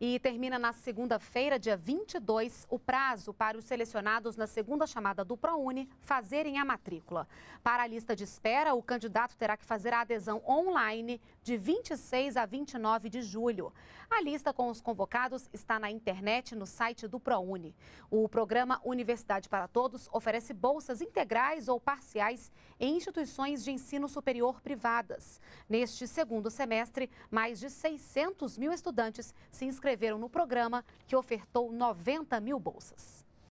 E termina na segunda-feira, dia 22, o prazo para os selecionados na segunda chamada do ProUni fazerem a matrícula. Para a lista de espera, o candidato terá que fazer a adesão online de 26 a 29 de julho. A lista com os convocados está na internet no site do ProUni. O programa Universidade para Todos oferece bolsas integrais ou parciais em instituições de ensino superior privadas. Neste segundo semestre, mais de 600 mil estudantes se inscreveram inscreveram no programa que ofertou 90 mil bolsas.